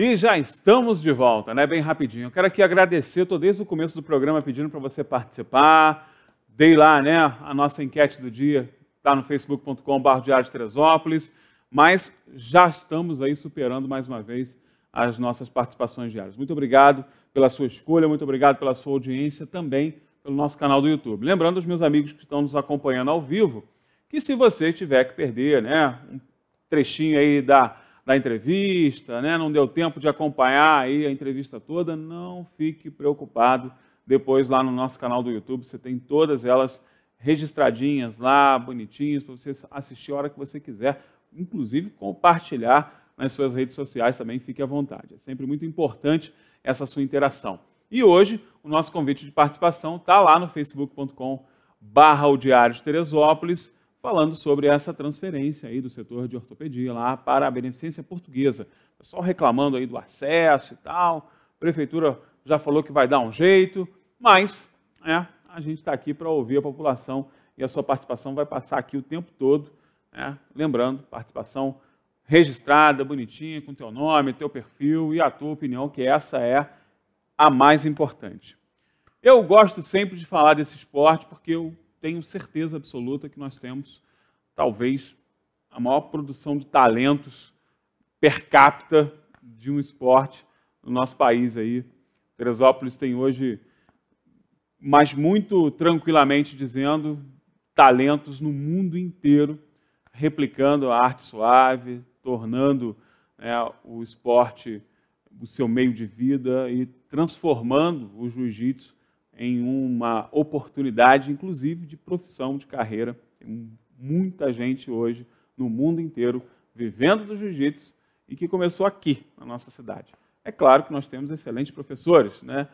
E já estamos de volta, né? Bem rapidinho. Eu quero aqui agradecer, estou desde o começo do programa pedindo para você participar. Dei lá, né, a nossa enquete do dia, está no facebook.com.br Diário Teresópolis, mas já estamos aí superando mais uma vez as nossas participações diárias. Muito obrigado pela sua escolha, muito obrigado pela sua audiência também pelo nosso canal do YouTube. Lembrando os meus amigos que estão nos acompanhando ao vivo, que se você tiver que perder, né, um trechinho aí da da entrevista, né? não deu tempo de acompanhar aí a entrevista toda, não fique preocupado. Depois lá no nosso canal do YouTube você tem todas elas registradinhas lá, bonitinhas, para você assistir a hora que você quiser, inclusive compartilhar nas suas redes sociais também, fique à vontade. É sempre muito importante essa sua interação. E hoje o nosso convite de participação está lá no facebook.com barra o Diário de Teresópolis falando sobre essa transferência aí do setor de ortopedia lá para a Beneficência Portuguesa. pessoal reclamando aí do acesso e tal, a prefeitura já falou que vai dar um jeito, mas é, a gente está aqui para ouvir a população e a sua participação vai passar aqui o tempo todo. Né. Lembrando, participação registrada, bonitinha, com teu nome, teu perfil e a tua opinião, que essa é a mais importante. Eu gosto sempre de falar desse esporte porque eu tenho certeza absoluta que nós temos talvez a maior produção de talentos per capita de um esporte no nosso país aí. Teresópolis tem hoje, mas muito tranquilamente dizendo, talentos no mundo inteiro, replicando a arte suave, tornando né, o esporte o seu meio de vida e transformando o jiu-jitsu em uma oportunidade, inclusive de profissão, de carreira. Tem muita gente hoje no mundo inteiro vivendo do jiu-jitsu e que começou aqui, na nossa cidade. É claro que nós temos excelentes professores, né?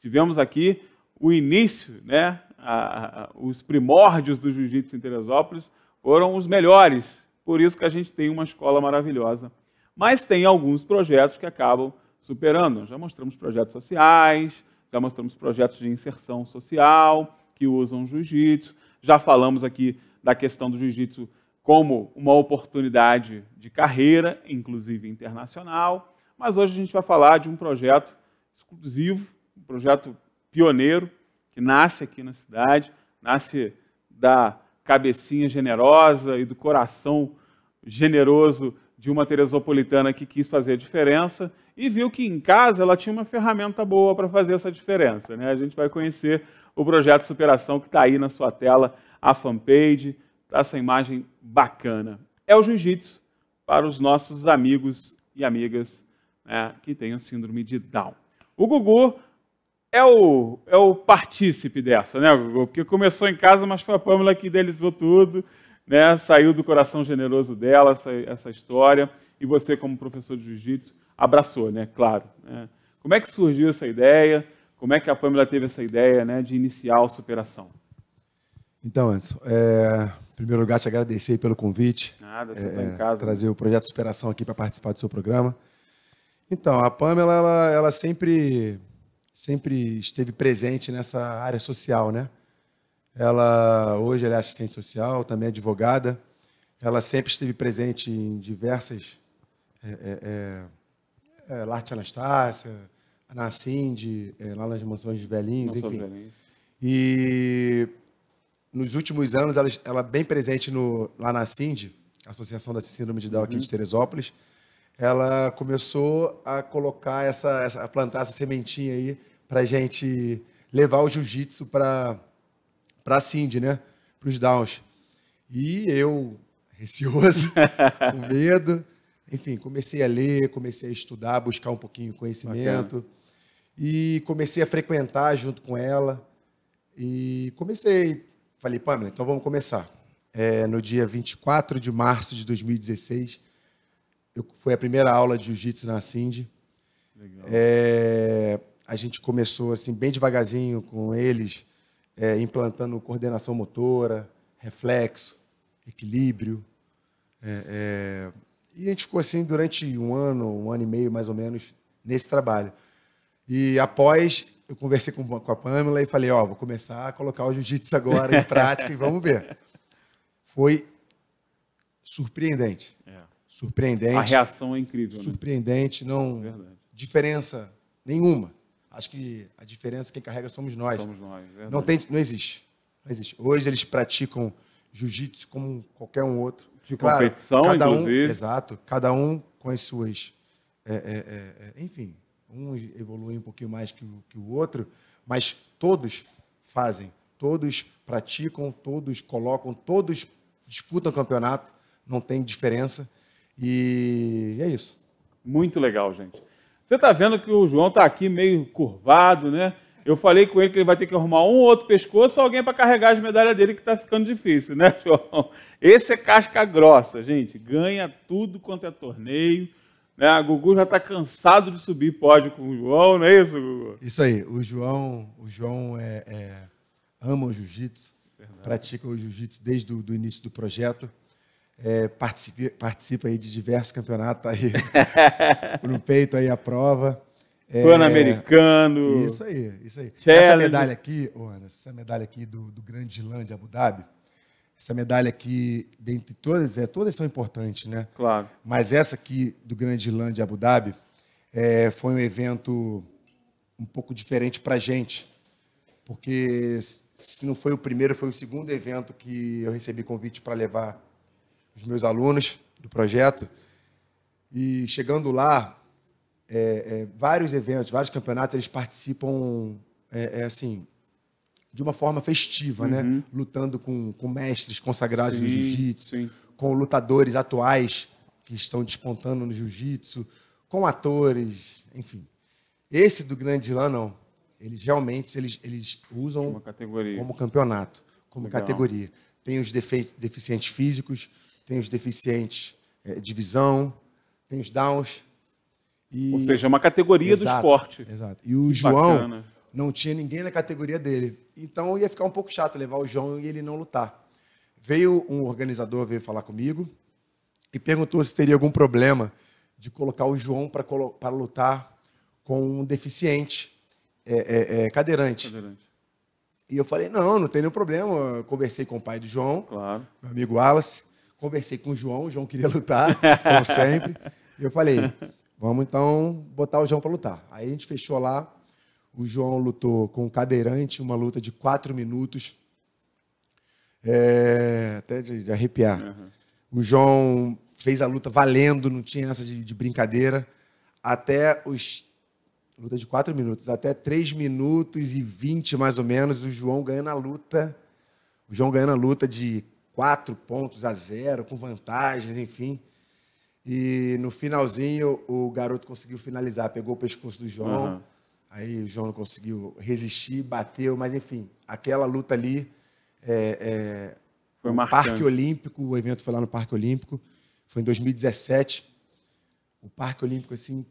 Tivemos aqui o início, né? A, a, os primórdios do jiu-jitsu em Teresópolis foram os melhores, por isso que a gente tem uma escola maravilhosa. Mas tem alguns projetos que acabam superando. Nós já mostramos projetos sociais, já mostramos projetos de inserção social que usam jiu-jitsu, já falamos aqui da questão do jiu-jitsu como uma oportunidade de carreira, inclusive internacional, mas hoje a gente vai falar de um projeto exclusivo, um projeto pioneiro, que nasce aqui na cidade, nasce da cabecinha generosa e do coração generoso de uma teresopolitana que quis fazer a diferença e viu que em casa ela tinha uma ferramenta boa para fazer essa diferença. Né? A gente vai conhecer o projeto Superação que está aí na sua tela, a fanpage, está essa imagem bacana. É o jiu-jitsu para os nossos amigos e amigas né, que a síndrome de Down. O Gugu é o, é o partícipe dessa, né, Gugu? Porque começou em casa, mas foi a Pamela que idealizou tudo, né? saiu do coração generoso dela essa, essa história, e você, como professor de jiu-jitsu, abraçou, né? Claro. Né? Como é que surgiu essa ideia? Como é que a Pamela teve essa ideia né, de iniciar a Superação? Então, Anderson, é, em primeiro lugar, te agradecer pelo convite. Nada, você é, tá em casa. Trazer o projeto Superação aqui para participar do seu programa. Então, a Pamela, ela, ela sempre, sempre esteve presente nessa área social, né? Ela, hoje, ela é assistente social, também é advogada. Ela sempre esteve presente em diversas é, é, é é, Larte Anastácia, na Cindy, é, lá nas mansões de velhinhos, enfim. E nos últimos anos, ela, ela bem presente no, lá na Cindy, Associação da Síndrome de Down uhum. aqui de uhum. Teresópolis, ela começou a colocar essa, essa a plantar essa sementinha aí para gente levar o jiu-jitsu para para Cindy, né? Para os Downs. E eu, receoso, com medo, enfim, comecei a ler, comecei a estudar, buscar um pouquinho de conhecimento. Bacana. E comecei a frequentar junto com ela. E comecei, falei, Pamela, então vamos começar. É, no dia 24 de março de 2016, eu, foi a primeira aula de jiu-jitsu na Cindy. É, a gente começou assim, bem devagarzinho com eles, é, implantando coordenação motora, reflexo, equilíbrio. é, é e a gente ficou assim durante um ano, um ano e meio mais ou menos, nesse trabalho. E após, eu conversei com, com a Pamela e falei: Ó, oh, vou começar a colocar o jiu-jitsu agora em prática e vamos ver. Foi surpreendente. É. Surpreendente. A reação é incrível. Né? Surpreendente, né? não. É verdade. Diferença nenhuma. Acho que a diferença quem carrega somos nós. Somos nós, é verdade. Não, tem, não existe. Não existe. Hoje eles praticam jiu-jitsu como qualquer um outro de competição, claro, inclusive. Um, exato, cada um com as suas. É, é, é, é enfim, uns evoluem um pouquinho mais que o, que o outro, mas todos fazem, todos praticam, todos colocam, todos disputam campeonato, não tem diferença. E é isso. Muito legal, gente. Você está vendo que o João está aqui meio curvado, né? Eu falei com ele que ele vai ter que arrumar um ou outro pescoço ou alguém para carregar as medalhas dele, que está ficando difícil, né, João? Esse é casca grossa, gente. Ganha tudo quanto é torneio. Né? A Gugu já está cansado de subir pódio com o João, não é isso, Gugu? Isso aí. O João, o João é, é ama o jiu-jitsu, pratica o jiu-jitsu desde o início do projeto. É, participa, participa aí de diversos campeonatos, tá aí no peito aí a prova. É, Pan-americano. Isso aí, isso aí. Challenge. Essa medalha aqui, Ana, essa medalha aqui do, do Grande Land de Abu Dhabi, essa medalha aqui, dentre todas, é, todas são importantes, né? Claro. Mas essa aqui do Grande Land de Abu Dhabi é, foi um evento um pouco diferente para a gente, porque se não foi o primeiro, foi o segundo evento que eu recebi convite para levar os meus alunos do projeto. E chegando lá, é, é, vários eventos, vários campeonatos, eles participam é, é assim de uma forma festiva, né? uhum. né? Lutando com, com mestres consagrados sim, do jiu-jitsu, com lutadores atuais que estão despontando no jiu-jitsu, com atores, enfim. Esse do Grande Lã, não. Eles realmente eles, eles usam como campeonato, como Legal. categoria. Tem os deficientes físicos, tem os deficientes é, de visão, tem os downs, e... Ou seja, é uma categoria exato, do esporte. Exato. E o que João bacana. não tinha ninguém na categoria dele. Então ia ficar um pouco chato levar o João e ele não lutar. Veio um organizador, veio falar comigo e perguntou se teria algum problema de colocar o João para lutar com um deficiente, é, é, é, cadeirante. cadeirante. E eu falei, não, não tem nenhum problema. Eu conversei com o pai do João, claro. meu amigo Wallace. Conversei com o João, o João queria lutar, como sempre. e Eu falei, Vamos então botar o João para lutar. Aí a gente fechou lá. O João lutou com o cadeirante, uma luta de quatro minutos. É, até de, de arrepiar. Uhum. O João fez a luta valendo, não tinha essa de, de brincadeira. Até os. Luta de quatro minutos, até três minutos e vinte mais ou menos, o João ganhando a luta. O João ganhando a luta de quatro pontos a zero, com vantagens, enfim. E no finalzinho, o garoto conseguiu finalizar, pegou o pescoço do João. Uhum. Aí o João não conseguiu resistir, bateu, mas enfim, aquela luta ali. É, é, foi marcante. Parque Olímpico, o evento foi lá no Parque Olímpico, foi em 2017. O Parque Olímpico, assim,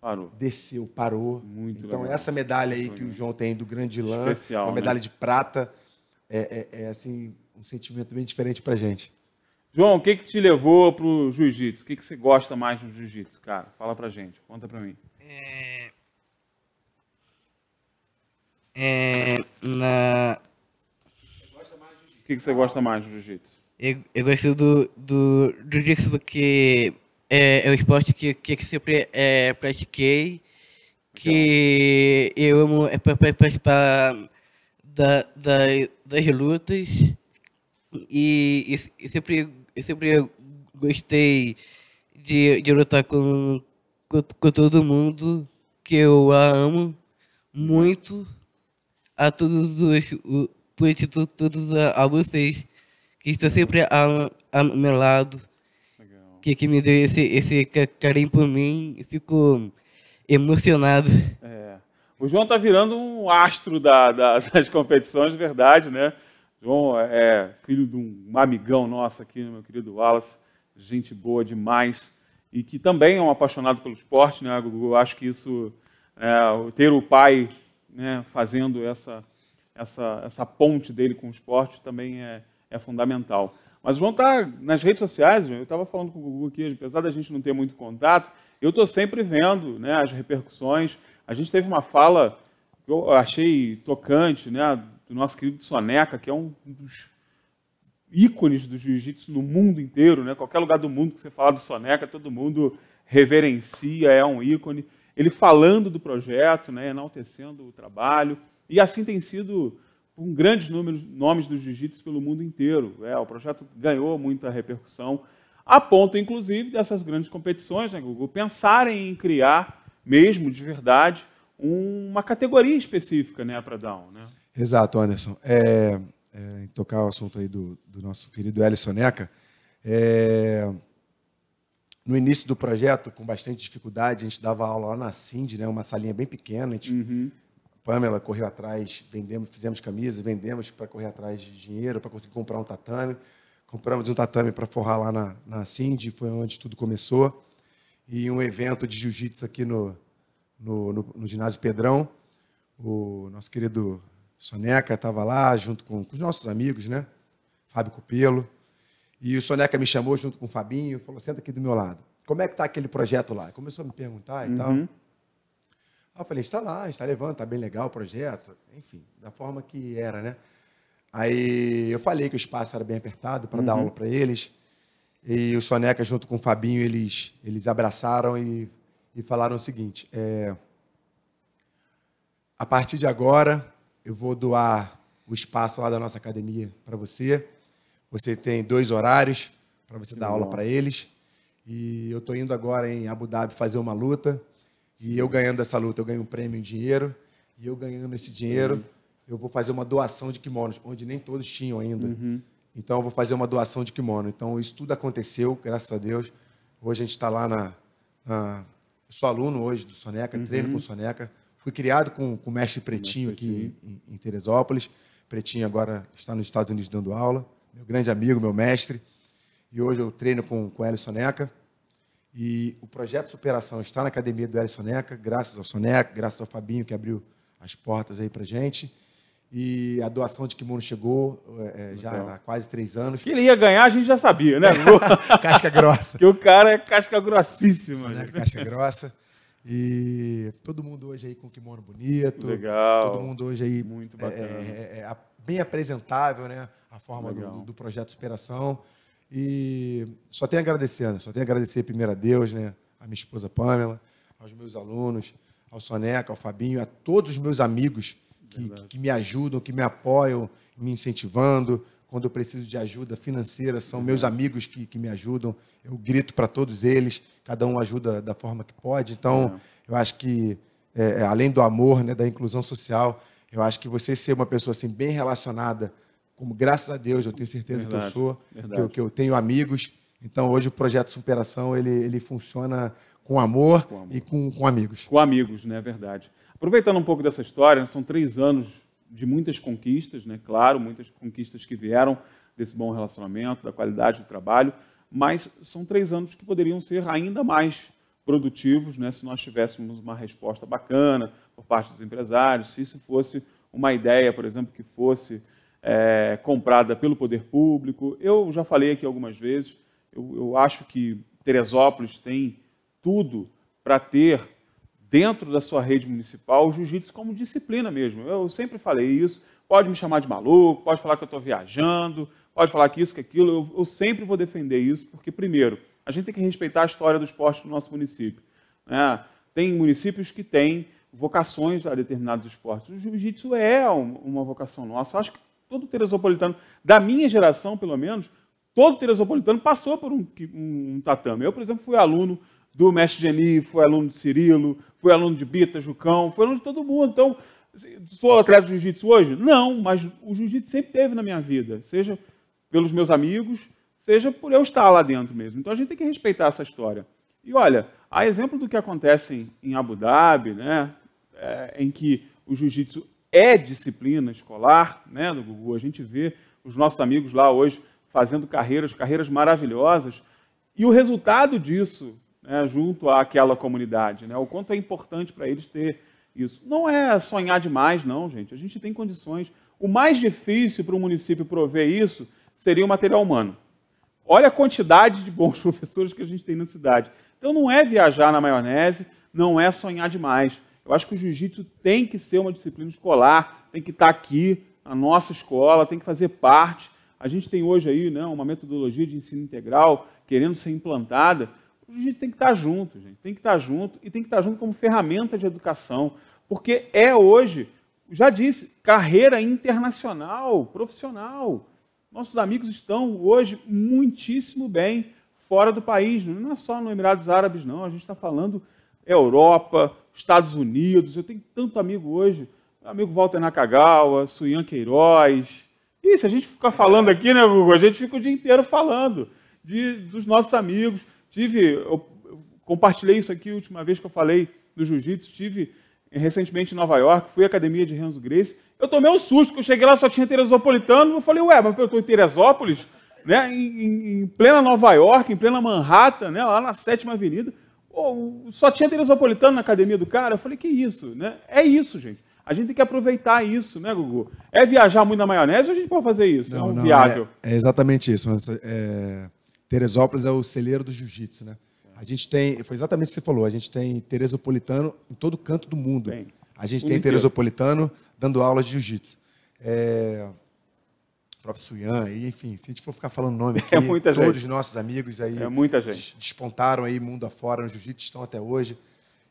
parou. desceu, parou. Muito então, legal. essa medalha aí que o João tem do Grande Lã, Especial, uma né? medalha né? de prata, é, é, é assim, um sentimento bem diferente pra gente. João, o que, que te levou pro jiu-jitsu? O que, que você gosta mais do jiu-jitsu, cara? Fala pra gente, conta pra mim. É... É... Na... O que, que você gosta mais do jiu-jitsu? Eu, eu, gosto do, do, do jiu-jitsu porque é, é um esporte que, que, sempre é, pratiquei, que eu amo é, pra, pra, participar da, da, das lutas e, e, e sempre eu sempre gostei de, de lutar com, com, com todo mundo, que eu amo muito a todos os por todos a, a, vocês que estão sempre ao ao meu lado que, que me deu esse, esse carinho por mim e fico emocionado é. o João tá virando um astro da, da, das competições de verdade né João é, é filho de um amigão nosso aqui, meu querido Wallace, gente boa demais, e que também é um apaixonado pelo esporte, né, Gugu? Eu acho que isso, é, ter o pai né, fazendo essa, essa, essa ponte dele com o esporte também é, é fundamental. Mas vão estar tá nas redes sociais, eu estava falando com o Gugu aqui, apesar da gente não ter muito contato, eu estou sempre vendo né, as repercussões. A gente teve uma fala que eu achei tocante, né, do nosso querido Soneca, que é um dos ícones do jiu-jitsu no mundo inteiro, né? qualquer lugar do mundo que você falar do Soneca, todo mundo reverencia, é um ícone. Ele falando do projeto, né? enaltecendo o trabalho, e assim tem sido com grandes números, nomes do jiu-jitsu pelo mundo inteiro. É, o projeto ganhou muita repercussão, a ponto, inclusive, dessas grandes competições, né, Google, pensarem em criar, mesmo de verdade, uma categoria específica né, para Down. Né? Exato, Anderson. É, é, tocar o assunto aí do, do nosso querido Elison Neca. É, no início do projeto, com bastante dificuldade, a gente dava aula lá na Cindy, né, uma salinha bem pequena. A gente, uhum. Pamela correu atrás, vendemos, fizemos camisas, vendemos para correr atrás de dinheiro, para conseguir comprar um tatame. Compramos um tatame para forrar lá na, na Cindy, foi onde tudo começou. E um evento de jiu-jitsu aqui no, no, no, no ginásio Pedrão. O nosso querido Soneca estava lá junto com, com, os nossos amigos, né? Fábio Cupelo. E o Soneca me chamou junto com o Fabinho, falou: senta aqui do meu lado. Como é que está aquele projeto lá? Começou a me perguntar e uhum. tal. Aí eu falei: está lá, está levando, está bem legal o projeto. Enfim, da forma que era, né? Aí eu falei que o espaço era bem apertado para uhum. dar aula para eles. E o Soneca, junto com o Fabinho, eles, eles abraçaram e, e falaram o seguinte: é, a partir de agora, eu vou doar o espaço lá da nossa academia para você. Você tem dois horários para você que dar aula para eles. E eu estou indo agora em Abu Dhabi fazer uma luta. E eu ganhando essa luta, eu ganho um prêmio em dinheiro. E eu ganhando esse dinheiro, uhum. eu vou fazer uma doação de kimonos, onde nem todos tinham ainda. Uhum. Então eu vou fazer uma doação de kimono. Então isso tudo aconteceu, graças a Deus. Hoje a gente está lá na, na. Eu sou aluno hoje do Soneca, uhum. treino com o uhum. Soneca. Fui criado com, com o mestre Pretinho aqui em, em Teresópolis. Pretinho agora está nos Estados Unidos dando aula. Meu grande amigo, meu mestre. E hoje eu treino com, com o Hélio Soneca. E o projeto Superação está na academia do Hélio Soneca, graças ao Soneca, graças ao Fabinho que abriu as portas aí para gente. E a doação de kimono chegou é, é já há quase três anos. Que ele ia ganhar, a gente já sabia, né? casca grossa. que o cara é casca grossíssima. Soneca, né? casca grossa. E todo mundo hoje aí com kimono bonito. Legal. Todo mundo hoje aí. Muito é, bacana. É, é, é bem apresentável, né? A forma do, do, projeto Superação. E só tenho a agradecer, né? Só tenho a agradecer primeiro a Deus, né? A minha esposa Pamela, aos meus alunos, ao Soneca, ao Fabinho, a todos os meus amigos que, que, que me ajudam, que me apoiam, me incentivando. Quando eu preciso de ajuda financeira, são uhum. meus amigos que, que me ajudam. Eu grito para todos eles cada um ajuda da forma que pode. Então, é. eu acho que, é, é, além do amor, né, da inclusão social, eu acho que você ser uma pessoa assim, bem relacionada, como graças a Deus eu tenho certeza verdade, que eu sou, que eu, que eu, tenho amigos. Então, hoje o projeto Superação ele, ele funciona com amor, com amor. e com, com, amigos. Com amigos, né? Verdade. Aproveitando um pouco dessa história, né, são três anos de muitas conquistas, né? Claro, muitas conquistas que vieram desse bom relacionamento, da qualidade do trabalho mas são três anos que poderiam ser ainda mais produtivos, né, se nós tivéssemos uma resposta bacana por parte dos empresários, se isso fosse uma ideia, por exemplo, que fosse é, comprada pelo poder público. Eu já falei aqui algumas vezes, eu, eu acho que Teresópolis tem tudo para ter dentro da sua rede municipal o jiu-jitsu como disciplina mesmo. Eu sempre falei isso. Pode me chamar de maluco, pode falar que eu estou viajando, pode falar que isso, que aquilo, eu, eu sempre vou defender isso, porque, primeiro, a gente tem que respeitar a história do esporte no nosso município. Né? Tem municípios que têm vocações a determinados esportes. O jiu-jitsu é uma vocação nossa. Eu acho que todo teresopolitano, da minha geração pelo menos, todo teresopolitano passou por um, um, um tatame. Eu, por exemplo, fui aluno do mestre Geni, fui aluno de Cirilo, fui aluno de Bita, Jucão, fui aluno de todo mundo. Então, sou atleta de jiu-jitsu hoje? Não, mas o jiu-jitsu sempre teve na minha vida. Seja pelos meus amigos, seja por eu estar lá dentro mesmo. Então a gente tem que respeitar essa história. E olha, há exemplo do que acontece em Abu Dhabi, né, é, em que o jiu-jitsu é disciplina escolar, né, do Gugu. A gente vê os nossos amigos lá hoje fazendo carreiras, carreiras maravilhosas. E o resultado disso, né, junto àquela comunidade, né, o quanto é importante para eles ter isso. Não é sonhar demais, não, gente. A gente tem condições. O mais difícil para o município prover isso seria o material humano. Olha a quantidade de bons professores que a gente tem na cidade. Então não é viajar na maionese, não é sonhar demais. Eu acho que o jiu-jitsu tem que ser uma disciplina escolar, tem que estar tá aqui na nossa escola, tem que fazer parte. A gente tem hoje aí né, uma metodologia de ensino integral querendo ser implantada. O jiu-jitsu tem que estar tá junto, gente. Tem que estar tá junto e tem que estar junto como ferramenta de educação. Porque é hoje, já disse, carreira internacional, profissional nossos amigos estão hoje muitíssimo bem fora do país. Não é, é só no Emirados Árabes, não. A gente está falando Europa, Estados Unidos. Eu tenho tanto amigo hoje. Meu amigo Walter Nakagawa, Suyan Queiroz. E se a gente ficar falando aqui, né, Hugo? A gente fica o dia inteiro falando de, dos nossos amigos. Tive, eu, eu compartilhei isso aqui a última vez que eu falei do jiu-jitsu. Tive recentemente em Nova York, fui à academia de Renzo Grace. Eu tomei um susto, porque eu cheguei lá só tinha Teresopolitano Eu falei, ué, mas eu estou em Teresópolis, né? Em, em, em, plena Nova York, em plena Manhattan, né? lá na Sétima Avenida. só tinha Teresopolitano na academia do cara. Eu falei, que isso, né? É isso, gente. A gente tem que aproveitar isso, né, Gugu? É viajar muito na maionese ou a gente pode fazer isso? Não, é um não, é, viável. É, é, exatamente isso. é, Teresópolis é o celeiro do jiu-jitsu, né? A gente tem, foi exatamente o que você falou, a gente tem teresopolitano em todo canto do mundo. a gente tem teresopolitano dando aula de jiu-jitsu. É, o próprio Suyan, enfim, se a gente for ficar falando nome é aqui, é todos gente. os nossos amigos aí é despontaram aí mundo afora no jiu-jitsu, estão até hoje.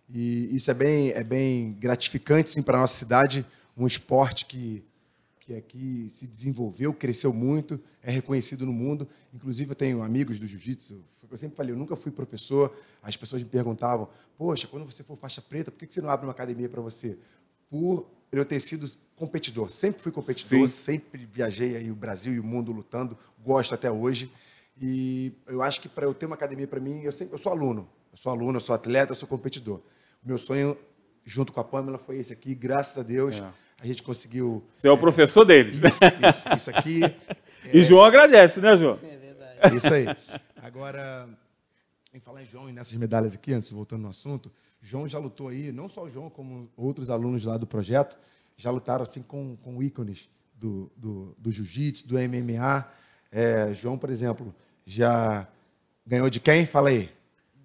E isso é bem, é bem gratificante sim para nossa cidade, um esporte que que aqui é se desenvolveu, cresceu muito, é reconhecido no mundo. Inclusive, eu tenho amigos do jiu-jitsu. Eu sempre falei, eu nunca fui professor. As pessoas me perguntavam, poxa, quando você for faixa preta, por que você não abre uma academia para você? Por eu ter sido competidor. Sempre fui competidor, Sim. sempre viajei aí o Brasil e o mundo lutando. Gosto até hoje. E eu acho que para eu ter uma academia para mim, eu, sempre, eu sou aluno. Eu sou aluno, eu sou atleta, eu sou competidor. O meu sonho, junto com a Pamela, foi esse aqui. Graças a Deus... É a gente conseguiu. Você é o professor deles. Isso, isso, isso aqui. É... E João agradece, né, João? É verdade. É isso aí. Agora, em falar em João e nessas medalhas aqui, antes voltando no assunto, João já lutou aí, não só o João, como outros alunos lá do projeto, já lutaram assim com, com ícones do, do, do jiu-jitsu, do MMA. É, João, por exemplo, já ganhou de quem? Fala aí.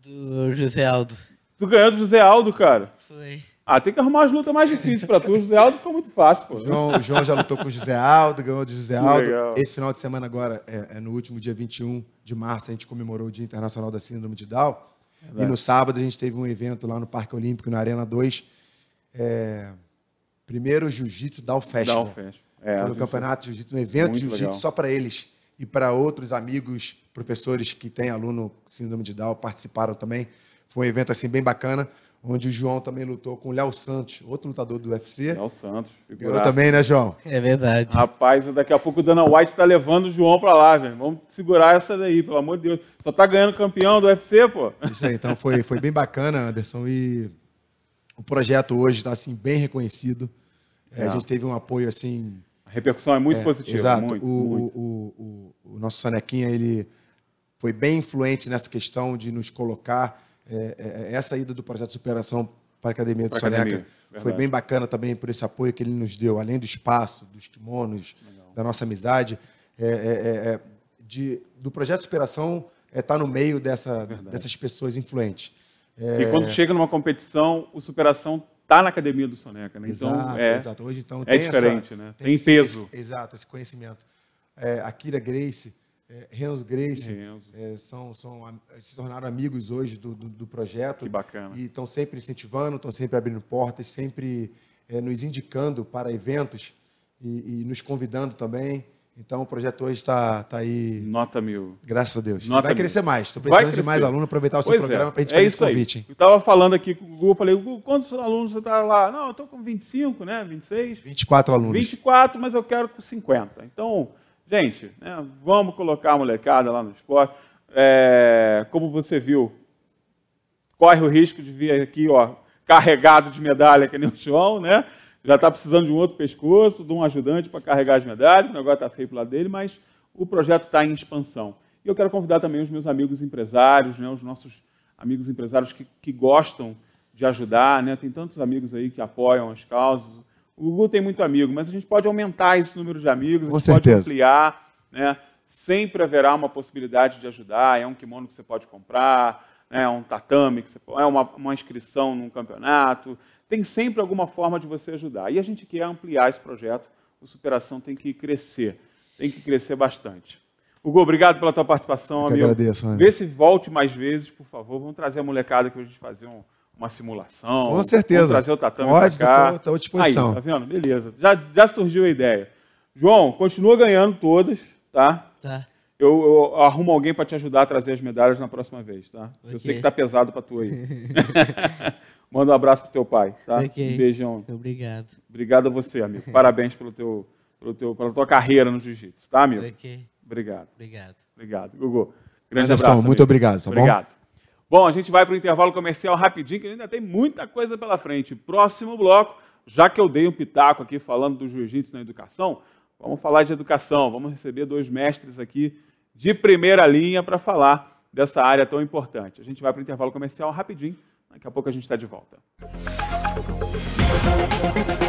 Do José Aldo. Tu ganhou do José Aldo, cara? Foi. Ah, tem que arrumar as lutas mais difíceis para tu. O José Aldo ficou muito fácil, pô. João, o João já lutou com o José Aldo, ganhou do José Aldo. Legal. Esse final de semana agora, é, é, no último dia 21 de março, a gente comemorou o Dia Internacional da Síndrome de Down. É e no sábado a gente teve um evento lá no Parque Olímpico, na Arena 2. É... Primeiro Jiu-Jitsu Down Festival. Down Festival. É, Foi o campeonato de jiu-jitsu, um evento de jiu-jitsu só para eles e para outros amigos, professores que têm aluno síndrome de Down, participaram também. Foi um evento assim bem bacana onde o João também lutou com o Léo Santos, outro lutador do UFC. Léo Santos. Eu também, né, João? É verdade. Rapaz, daqui a pouco o Dana White tá levando o João para lá, velho. Vamos segurar essa daí, pelo amor de Deus. Só tá ganhando campeão do UFC, pô. Isso aí, então foi, foi bem bacana, Anderson. E o projeto hoje está, assim, bem reconhecido. É. a é. gente teve um apoio, assim... A repercussão é muito é, positiva. Exato. Muito, o, muito. O, o, o, o nosso Sonequinha, ele foi bem influente nessa questão de nos colocar é, é, é, essa ida do projeto de superação para a Academia do Soneca academia, foi bem bacana também por esse apoio que ele nos deu, além do espaço, dos kimonos, Legal. da nossa amizade. É, é de, do projeto de superação estar é, tá no meio dessa, dessas pessoas influentes. É... E quando chega numa competição, o superação está na academia do Soneca, né? Então, exato, então, é, exato. Hoje então é tem diferente, essa, né? Tem, tem peso. Esse, exato, esse conhecimento. É, Akira Grace, é, Renzo Grace Renzo. É, são, são, se tornaram amigos hoje do, do, do projeto. Que bacana. E estão sempre incentivando, estão sempre abrindo portas, sempre é, nos indicando para eventos e, e, nos convidando também. Então o projeto hoje está tá aí. Nota mil. Graças a Deus. Nota Vai crescer mais. Estou precisando de mais alunos aproveitar o seu pois é. programa é. para a gente é fazer esse convite. Aí. Eu estava falando aqui com o Google, falei, Google, quantos alunos você está lá? Não, eu estou com 25, né? 26. 24 alunos. 24, mas eu quero com 50. Então, Gente, né, vamos colocar a molecada lá no esporte. É, como você viu, corre o risco de vir aqui ó, carregado de medalha, que nem o João, né? Já está precisando de um outro pescoço, de um ajudante para carregar as medalhas, o negócio está feio para lado dele, mas o projeto está em expansão. E eu quero convidar também os meus amigos empresários, né, os nossos amigos empresários que, que gostam de ajudar, né? Tem tantos amigos aí que apoiam as causas, o Google tem muito amigo, mas a gente pode aumentar esse número de amigos, pode ampliar, né? Sempre haverá uma possibilidade de ajudar, é um kimono que você pode comprar, né? é um tatame, que você, é uma, uma inscrição num campeonato. Tem sempre alguma forma de você ajudar. E a gente quer ampliar esse projeto, o Superação tem que crescer, tem que crescer bastante. Hugo, obrigado pela tua participação, Eu amigo. Agradeço, Vê se volte mais vezes, por favor. Vamos trazer a molecada que a gente fazer um, uma simulação. Com certeza. Trazer o tatame Pode, cá. Estou à disposição. Aí, tá vendo? Beleza. Já, já surgiu a ideia. João, continua ganhando todas, tá? Tá. Eu, eu arrumo alguém para te ajudar a trazer as medalhas na próxima vez, tá? Okay. Eu sei que tá pesado para tu aí. Manda um abraço pro teu pai, tá? Okay. Um beijão. Obrigado. Obrigado a você, amigo. Parabéns pelo teu, pelo teu, pela tua carreira no jiu-jitsu, tá, amigo? Okay. Obrigado. Obrigado. Obrigado. Gugu, grande Anderson, abraço. Amigo. Muito obrigado, tá obrigado. bom? Obrigado. Bom, a gente vai para o intervalo comercial rapidinho, que ainda tem muita coisa pela frente. Próximo bloco, já que eu dei um pitaco aqui falando do jiu-jitsu na educação, vamos falar de educação. Vamos receber dois mestres aqui de primeira linha para falar dessa área tão importante. A gente vai para o intervalo comercial rapidinho. Daqui a pouco a gente está de volta. Música